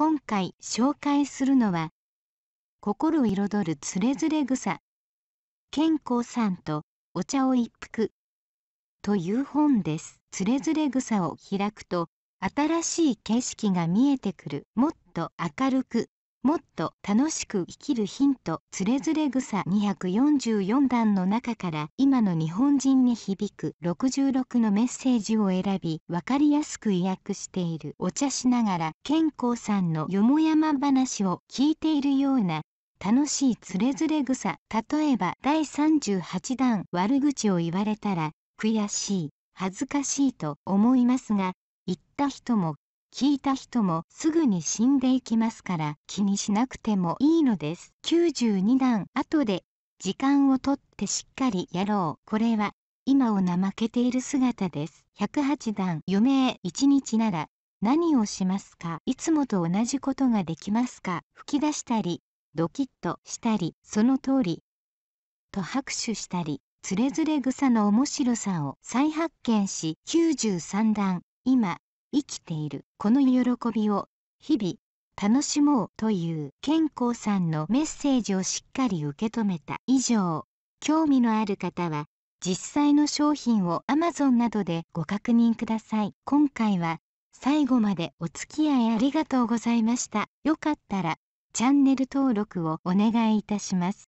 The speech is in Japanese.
今回紹介するのは心彩るつれづれ草健康さんとお茶を一服という本ですつれづれ草を開くと新しい景色が見えてくるもっと明るくもっと楽しく生きるヒントつれづれ草244段の中から今の日本人に響く66のメッセージを選びわかりやすく意訳しているお茶しながら健康さんのよもやま話を聞いているような楽しいつれづれ草例えば第38段悪口を言われたら悔しい恥ずかしいと思いますが言った人も聞いた人もすぐに死んでいきますから気にしなくてもいいのです92段後で時間をとってしっかりやろうこれは今を怠けている姿です108段余命1日なら何をしますかいつもと同じことができますか吹き出したりドキッとしたりその通りと拍手したりつれづれ草の面白さを再発見し93段今生きているこの喜びを日々楽しもうという健康さんのメッセージをしっかり受け止めた以上興味のある方は実際の商品を Amazon などでご確認ください今回は最後までお付き合いありがとうございましたよかったらチャンネル登録をお願いいたします